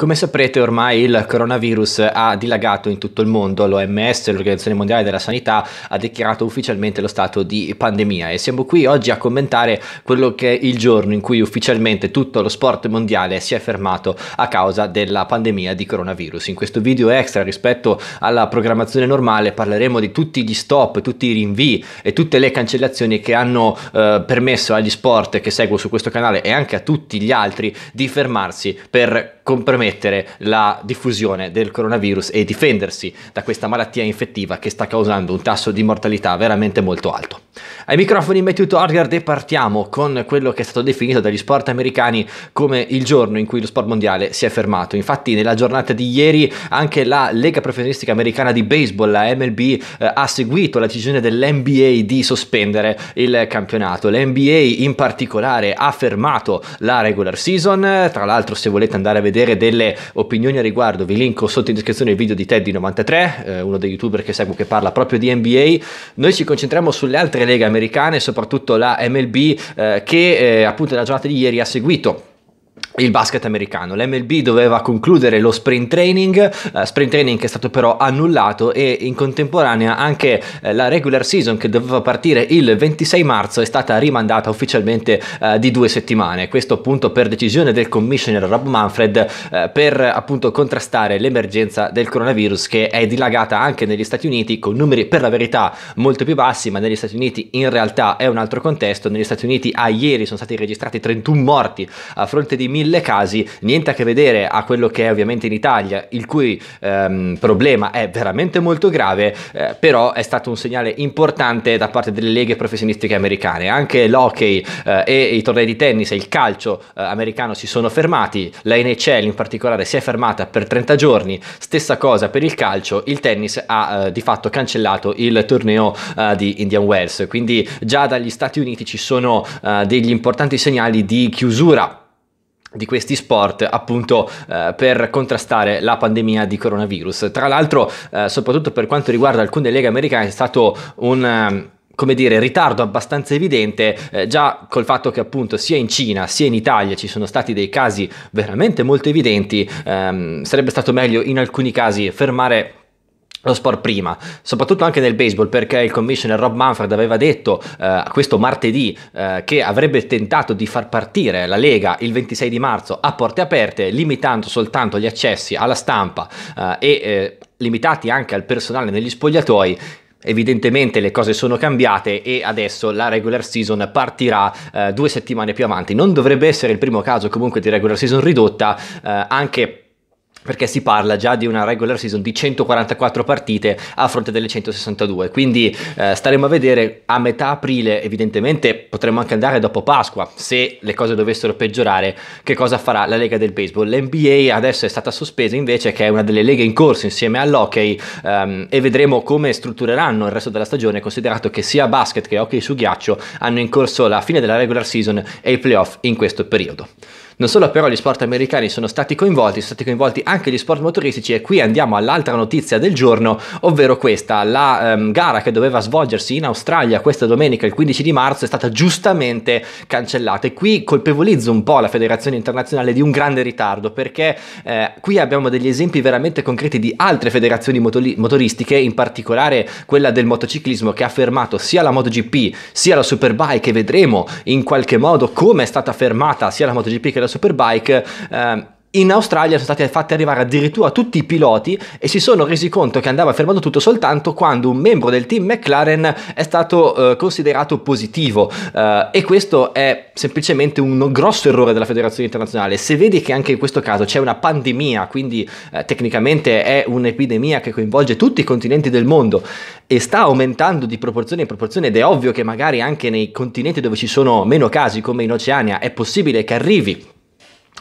Come saprete ormai il coronavirus ha dilagato in tutto il mondo, l'OMS, l'Organizzazione Mondiale della Sanità, ha dichiarato ufficialmente lo stato di pandemia e siamo qui oggi a commentare quello che è il giorno in cui ufficialmente tutto lo sport mondiale si è fermato a causa della pandemia di coronavirus. In questo video extra rispetto alla programmazione normale parleremo di tutti gli stop, tutti i rinvii e tutte le cancellazioni che hanno eh, permesso agli sport che seguo su questo canale e anche a tutti gli altri di fermarsi per compromettere compromettere la diffusione del coronavirus e difendersi da questa malattia infettiva che sta causando un tasso di mortalità veramente molto alto. Ai microfoni Matthew Torgard e partiamo con quello che è stato definito dagli sport americani come il giorno in cui lo sport mondiale si è fermato. Infatti nella giornata di ieri anche la Lega Professionistica Americana di Baseball, la MLB, eh, ha seguito la decisione dell'NBA di sospendere il campionato. L'NBA in particolare ha fermato la regular season, tra l'altro se volete andare a vedere delle delle opinioni a riguardo vi linko sotto in descrizione il video di Teddy93, eh, uno dei youtuber che seguo che parla proprio di NBA. Noi ci concentriamo sulle altre leghe americane, soprattutto la MLB, eh, che eh, appunto nella giornata di ieri ha seguito il basket americano. L'MLB doveva concludere lo sprint training, uh, sprint training che è stato però annullato e in contemporanea anche uh, la regular season che doveva partire il 26 marzo è stata rimandata ufficialmente uh, di due settimane. Questo appunto per decisione del commissioner Rob Manfred per appunto contrastare l'emergenza del coronavirus che è dilagata anche negli Stati Uniti con numeri per la verità molto più bassi, ma negli Stati Uniti in realtà è un altro contesto. Negli Stati Uniti a ieri sono stati registrati 31 morti a fronte di 1000 mille casi niente a che vedere a quello che è ovviamente in Italia, il cui ehm, problema è veramente molto grave, eh, però è stato un segnale importante da parte delle leghe professionistiche americane. Anche l'hockey eh, e i tornei di tennis e il calcio eh, americano si sono fermati, la NHL in particolare si è fermata per 30 giorni, stessa cosa per il calcio, il tennis ha eh, di fatto cancellato il torneo eh, di Indian Wells, quindi già dagli Stati Uniti ci sono eh, degli importanti segnali di chiusura di questi sport appunto eh, per contrastare la pandemia di coronavirus. Tra l'altro, eh, soprattutto per quanto riguarda alcune leghe americane, è stato un ehm, come dire, ritardo abbastanza evidente, eh, già col fatto che appunto sia in Cina sia in Italia ci sono stati dei casi veramente molto evidenti, ehm, sarebbe stato meglio in alcuni casi fermare lo sport prima, soprattutto anche nel baseball, perché il commissioner Rob Manfred aveva detto eh, questo martedì eh, che avrebbe tentato di far partire la Lega il 26 di marzo a porte aperte, limitando soltanto gli accessi alla stampa eh, e eh, limitati anche al personale negli spogliatoi. Evidentemente le cose sono cambiate e adesso la regular season partirà eh, due settimane più avanti. Non dovrebbe essere il primo caso comunque di regular season ridotta, eh, anche perché si parla già di una regular season di 144 partite a fronte delle 162 quindi eh, staremo a vedere a metà aprile evidentemente potremmo anche andare dopo Pasqua se le cose dovessero peggiorare che cosa farà la Lega del Baseball l'NBA adesso è stata sospesa invece che è una delle leghe in corso insieme all'hockey ehm, e vedremo come struttureranno il resto della stagione considerato che sia basket che hockey su ghiaccio hanno in corso la fine della regular season e i playoff in questo periodo non solo però gli sport americani sono stati coinvolti, sono stati coinvolti anche gli sport motoristici e qui andiamo all'altra notizia del giorno, ovvero questa, la ehm, gara che doveva svolgersi in Australia questa domenica il 15 di marzo è stata giustamente cancellata e qui colpevolizzo un po' la Federazione Internazionale di un grande ritardo perché eh, qui abbiamo degli esempi veramente concreti di altre federazioni motori- motoristiche, in particolare quella del motociclismo che ha fermato sia la MotoGP sia la Superbike e vedremo in qualche modo come è stata fermata sia la MotoGP che la Superbike, eh, in Australia sono stati fatti arrivare addirittura tutti i piloti e si sono resi conto che andava fermato tutto soltanto quando un membro del team McLaren è stato eh, considerato positivo eh, e questo è semplicemente un grosso errore della federazione internazionale. Se vedi che anche in questo caso c'è una pandemia, quindi eh, tecnicamente è un'epidemia che coinvolge tutti i continenti del mondo e sta aumentando di proporzione in proporzione ed è ovvio che magari anche nei continenti dove ci sono meno casi come in Oceania è possibile che arrivi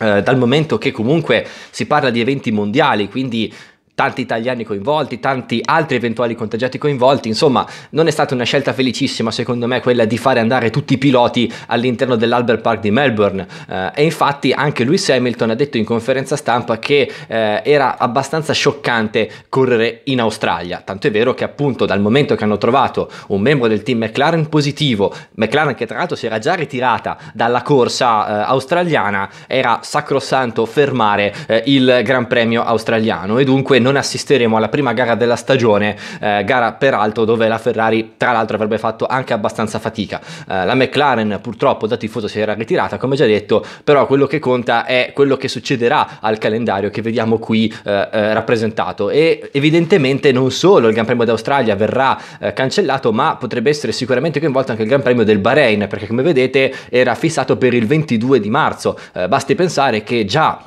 eh, dal momento che comunque si parla di eventi mondiali, quindi tanti italiani coinvolti, tanti altri eventuali contagiati coinvolti, insomma non è stata una scelta felicissima secondo me quella di fare andare tutti i piloti all'interno dell'Albert Park di Melbourne eh, e infatti anche Lewis Hamilton ha detto in conferenza stampa che eh, era abbastanza scioccante correre in Australia, tanto è vero che appunto dal momento che hanno trovato un membro del team McLaren positivo, McLaren che tra l'altro si era già ritirata dalla corsa eh, australiana, era sacrosanto fermare eh, il Gran Premio australiano e dunque non non assisteremo alla prima gara della stagione, eh, gara peraltro dove la Ferrari tra l'altro avrebbe fatto anche abbastanza fatica. Eh, la McLaren purtroppo da tifoso si era ritirata, come già detto, però quello che conta è quello che succederà al calendario che vediamo qui eh, eh rappresentato e evidentemente non solo il Gran Premio d'Australia verrà eh, cancellato, ma potrebbe essere sicuramente coinvolto anche il Gran Premio del Bahrain, perché come vedete era fissato per il 22 di marzo. Eh, basti pensare che già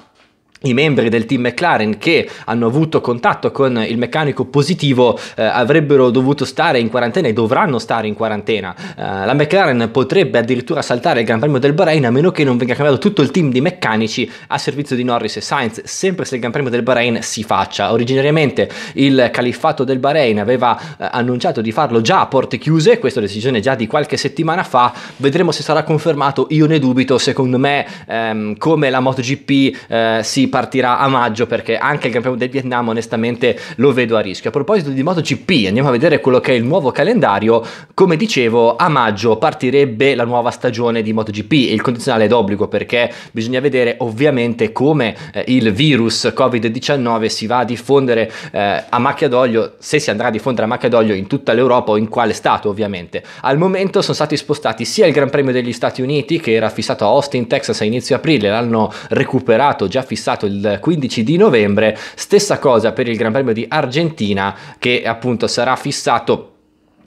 i membri del team McLaren che hanno avuto contatto con il meccanico positivo eh, avrebbero dovuto stare in quarantena e dovranno stare in quarantena. Eh, la McLaren potrebbe addirittura saltare il Gran Premio del Bahrain a meno che non venga cambiato tutto il team di meccanici a servizio di Norris e Sainz, sempre se il Gran Premio del Bahrain si faccia. Originariamente il califfato del Bahrain aveva eh, annunciato di farlo già a porte chiuse, questa decisione già di qualche settimana fa, vedremo se sarà confermato, io ne dubito, secondo me ehm, come la MotoGP eh, si partirà a maggio perché anche il campionato del Vietnam onestamente lo vedo a rischio. A proposito di MotoGP, andiamo a vedere quello che è il nuovo calendario. Come dicevo, a maggio partirebbe la nuova stagione di MotoGP e il condizionale è d'obbligo perché bisogna vedere ovviamente come eh, il virus Covid-19 si va a diffondere eh, a macchia d'olio, se si andrà a diffondere a macchia d'olio in tutta l'Europa o in quale stato ovviamente. Al momento sono stati spostati sia il Gran Premio degli Stati Uniti che era fissato a Austin, Texas a inizio aprile, l'hanno recuperato, già fissato iniziato il 15 di novembre, stessa cosa per il Gran Premio di Argentina che appunto sarà fissato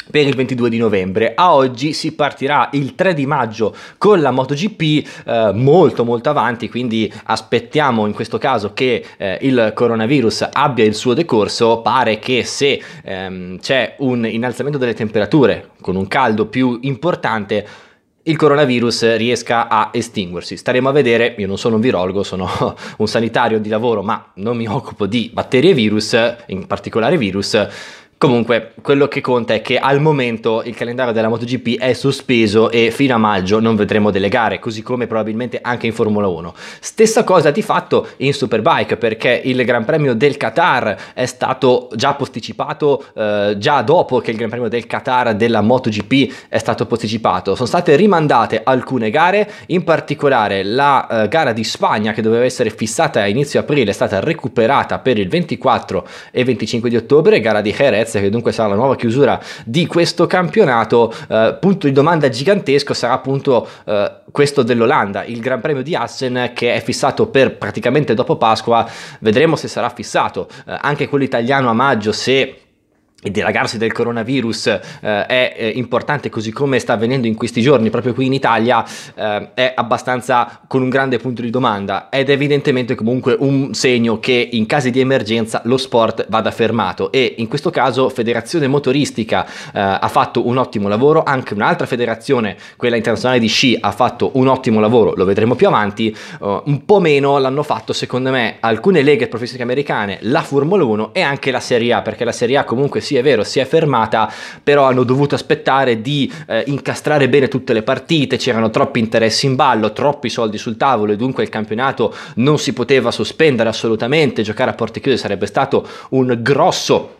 per il 22 di novembre. A oggi si partirà il 3 di maggio con la MotoGP eh, molto molto avanti, quindi aspettiamo in questo caso che eh, il coronavirus abbia il suo decorso. Pare che se ehm, c'è un innalzamento delle temperature con un caldo più importante il coronavirus riesca a estinguersi. Staremo a vedere, io non sono un virologo, sono un sanitario di lavoro, ma non mi occupo di batterie e virus, in particolare virus Comunque, quello che conta è che al momento il calendario della MotoGP è sospeso e fino a maggio non vedremo delle gare, così come probabilmente anche in Formula 1. Stessa cosa di fatto in Superbike, perché il Gran Premio del Qatar è stato già posticipato, eh, già dopo che il Gran Premio del Qatar della MotoGP è stato posticipato. Sono state rimandate alcune gare, in particolare la eh, gara di Spagna che doveva essere fissata a inizio aprile è stata recuperata per il 24 e 25 di ottobre, gara di Jerez Spezia che dunque sarà la nuova chiusura di questo campionato, eh, punto di domanda gigantesco sarà appunto eh, questo dell'Olanda, il Gran Premio di Assen che è fissato per praticamente dopo Pasqua, vedremo se sarà fissato, eh, anche quello italiano a maggio se il dilagarsi del coronavirus eh, è eh, importante così come sta avvenendo in questi giorni proprio qui in Italia eh, è abbastanza con un grande punto di domanda ed evidentemente comunque un segno che in caso di emergenza lo sport vada fermato e in questo caso Federazione Motoristica eh, ha fatto un ottimo lavoro anche un'altra federazione quella internazionale di sci ha fatto un ottimo lavoro lo vedremo più avanti eh, un po' meno l'hanno fatto secondo me alcune leghe professionistiche americane la Formula 1 e anche la Serie A perché la Serie A comunque si è vero, si è fermata, però hanno dovuto aspettare di eh, incastrare bene tutte le partite, c'erano troppi interessi in ballo, troppi soldi sul tavolo e dunque il campionato non si poteva sospendere assolutamente, giocare a porte chiuse sarebbe stato un grosso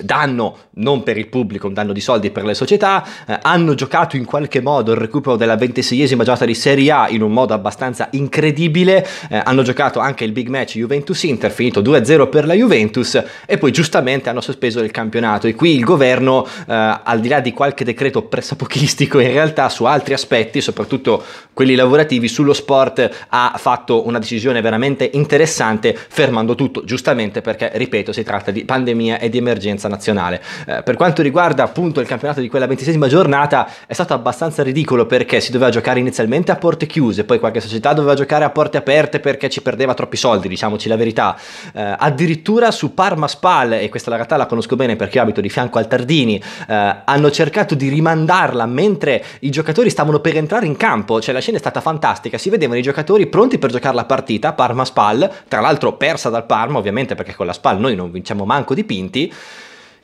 danno non per il pubblico, un danno di soldi per le società, eh, hanno giocato in qualche modo il recupero della ventiseiesima giornata di Serie A in un modo abbastanza incredibile, eh, hanno giocato anche il big match Juventus-Inter, finito 2-0 per la Juventus e poi giustamente hanno sospeso il campionato e qui il governo, eh, al di là di qualche decreto pressapochistico, in realtà su altri aspetti, soprattutto quelli lavorativi, sullo sport ha fatto una decisione veramente interessante fermando tutto, giustamente perché, ripeto, si tratta di pandemia e di emergenza abbastanza nazionale. Eh, per quanto riguarda appunto il campionato di quella ventisesima giornata, è stato abbastanza ridicolo perché si doveva giocare inizialmente a porte chiuse, poi qualche società doveva giocare a porte aperte perché ci perdeva troppi soldi, diciamoci la verità. Eh, addirittura su Parma Spal, e questa la realtà la conosco bene perché io abito di fianco al Tardini, eh, hanno cercato di rimandarla mentre i giocatori stavano per entrare in campo, cioè la scena è stata fantastica, si vedevano i giocatori pronti per giocare la partita, Parma Spal, tra l'altro persa dal Parma ovviamente perché con la Spal noi non vinciamo manco dipinti.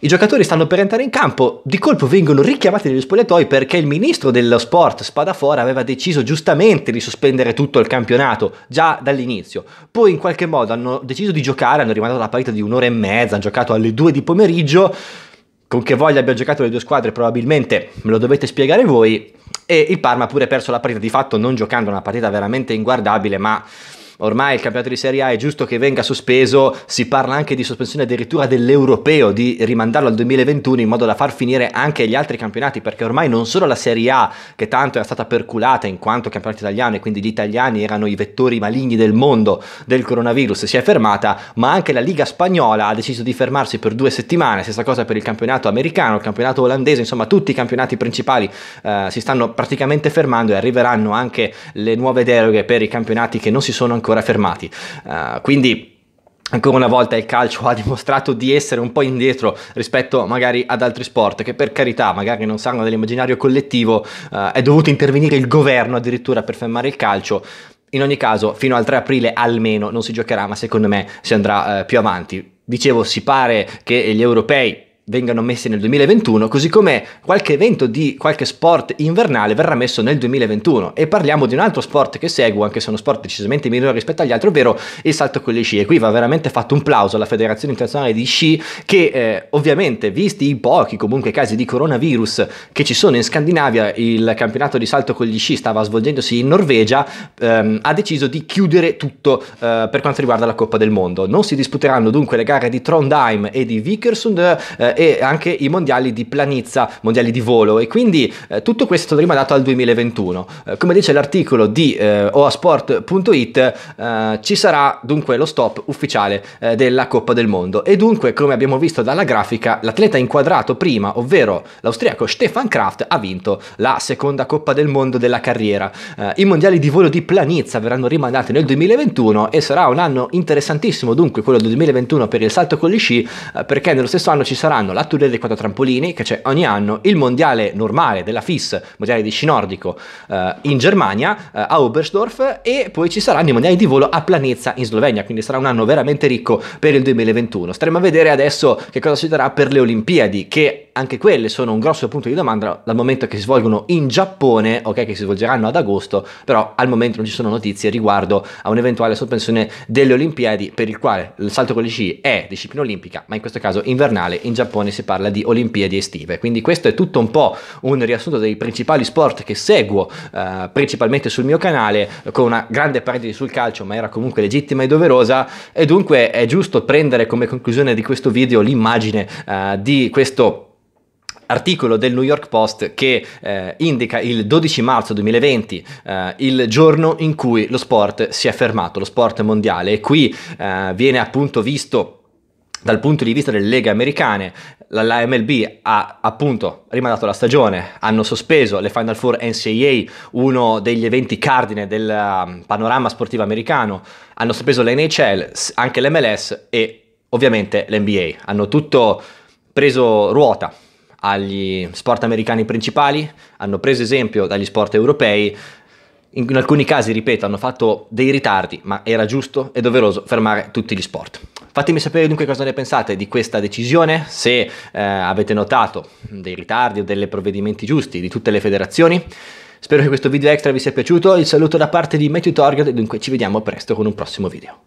I giocatori stanno per entrare in campo, di colpo vengono richiamati negli spogliatoi perché il ministro dello sport Spadafora aveva deciso giustamente di sospendere tutto il campionato già dall'inizio. Poi in qualche modo hanno deciso di giocare, hanno rimandato la partita di un'ora e mezza, hanno giocato alle due di pomeriggio. Con che voglia abbia giocato le due squadre probabilmente me lo dovete spiegare voi. E il Parma ha pure perso la partita, di fatto non giocando una partita veramente inguardabile, ma ormai il campionato di Serie A è giusto che venga sospeso, si parla anche di sospensione addirittura dell'europeo, di rimandarlo al 2021 in modo da far finire anche gli altri campionati, perché ormai non solo la Serie A, che tanto era stata perculata in quanto campionato italiano e quindi gli italiani erano i vettori maligni del mondo del coronavirus, si è fermata, ma anche la Liga Spagnola ha deciso di fermarsi per due settimane, stessa cosa per il campionato americano, il campionato olandese, insomma tutti i campionati principali eh, si stanno praticamente fermando e arriveranno anche le nuove deroghe per i campionati che non si sono ancora ancora fermati. Uh, quindi Ancora una volta il calcio ha dimostrato di essere un po' indietro rispetto magari ad altri sport che per carità magari non sanno dell'immaginario collettivo, eh, è dovuto intervenire il governo addirittura per fermare il calcio. In ogni caso fino al 3 aprile almeno non si giocherà ma secondo me si andrà eh, più avanti. Dicevo si pare che gli europei vengano messi nel 2021, così come qualche evento di qualche sport invernale verrà messo nel 2021. E parliamo di un altro sport che seguo, anche se uno sport decisamente minore rispetto agli altri, ovvero il salto con le sci. E qui va veramente fatto un plauso alla Federazione Internazionale di Sci, che eh, ovviamente, visti i pochi comunque casi di coronavirus che ci sono in Scandinavia, il campionato di salto con gli sci stava svolgendosi in Norvegia, ehm, ha deciso di chiudere tutto eh, per quanto riguarda la Coppa del Mondo. Non si disputeranno dunque le gare di Trondheim e di Vikersund. Eh, eh, e anche i mondiali di planizza, mondiali di volo e quindi eh, tutto questo è stato rimandato al 2021. Eh, come dice l'articolo di eh, oasport.it eh, ci sarà dunque lo stop ufficiale della Coppa del Mondo e dunque come abbiamo visto dalla grafica l'atleta inquadrato prima, ovvero l'austriaco Stefan Kraft, ha vinto la seconda Coppa del Mondo della carriera. I mondiali di volo di planizza verranno rimandati nel 2021 e sarà un anno interessantissimo dunque quello del 2021 per il salto con gli sci perché nello stesso anno ci saranno fanno la Tour dei quattro trampolini, che c'è ogni anno, il mondiale normale della FIS, mondiale di sci nordico eh, in Germania, eh, a Oberstdorf, e poi ci saranno i mondiali di volo a Planezza in Slovenia, quindi sarà un anno veramente ricco per il 2021. Staremo a vedere adesso che cosa succederà per le Olimpiadi, che anche quelle sono un grosso punto di domanda dal momento che si svolgono in Giappone, ok, che si svolgeranno ad agosto, però al momento non ci sono notizie riguardo a un'eventuale sospensione delle Olimpiadi per il quale il salto con gli sci è disciplina olimpica, ma in questo caso invernale, in Giappone si parla di Olimpiadi estive. Quindi questo è tutto un po' un riassunto dei principali sport che seguo eh, principalmente sul mio canale con una grande parentesi sul calcio, ma era comunque legittima e doverosa e dunque è giusto prendere come conclusione di questo video l'immagine eh, di questo articolo del New York Post che eh, indica il 12 marzo 2020, eh, il giorno in cui lo sport si è fermato, lo sport mondiale, e qui eh, viene appunto visto dal punto di vista delle leghe americane, la MLB ha appunto rimandato la stagione, hanno sospeso le Final Four NCAA, uno degli eventi cardine del um, panorama sportivo americano, hanno sospeso NHL, anche l'MLS e ovviamente l'NBA. Hanno tutto preso ruota agli sport americani principali, hanno preso esempio dagli sport europei, in alcuni casi, ripeto, hanno fatto dei ritardi, ma era giusto e doveroso fermare tutti gli sport. Fatemi sapere dunque cosa ne pensate di questa decisione, se eh, avete notato dei ritardi o dei provvedimenti giusti di tutte le federazioni. Spero che questo video extra vi sia piaciuto, il saluto da parte di Matthew Torgad e dunque ci vediamo presto con un prossimo video.